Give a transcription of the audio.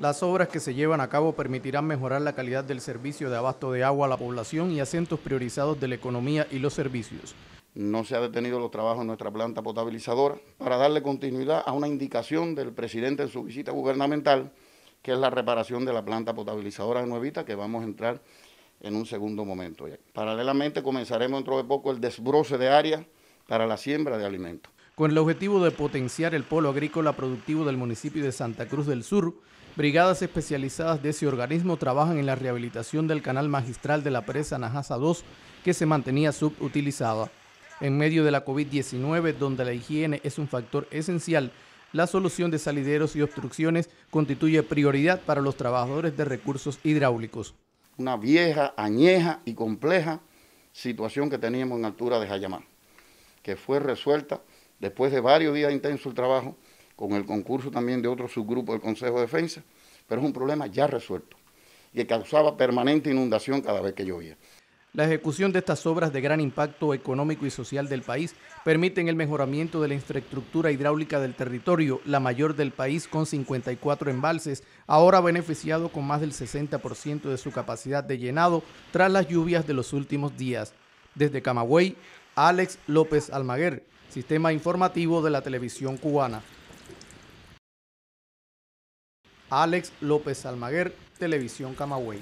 Las obras que se llevan a cabo permitirán mejorar la calidad del servicio de abasto de agua a la población y acentos priorizados de la economía y los servicios. No se ha detenido los trabajos en nuestra planta potabilizadora para darle continuidad a una indicación del presidente en su visita gubernamental, que es la reparación de la planta potabilizadora de Nuevita, que vamos a entrar en un segundo momento. Paralelamente comenzaremos dentro de poco el desbroce de áreas para la siembra de alimentos. Con el objetivo de potenciar el polo agrícola productivo del municipio de Santa Cruz del Sur, brigadas especializadas de ese organismo trabajan en la rehabilitación del canal magistral de la presa Najasa 2, que se mantenía subutilizada. En medio de la COVID-19, donde la higiene es un factor esencial, la solución de salideros y obstrucciones constituye prioridad para los trabajadores de recursos hidráulicos. Una vieja, añeja y compleja situación que teníamos en altura de Jayamán, que fue resuelta después de varios días intensos el trabajo, con el concurso también de otro subgrupo del Consejo de Defensa, pero es un problema ya resuelto, que causaba permanente inundación cada vez que llovía. La ejecución de estas obras de gran impacto económico y social del país permiten el mejoramiento de la infraestructura hidráulica del territorio, la mayor del país con 54 embalses, ahora beneficiado con más del 60% de su capacidad de llenado tras las lluvias de los últimos días. Desde Camagüey, Alex López Almaguer, Sistema Informativo de la Televisión Cubana. Alex López Almaguer, Televisión Camagüey.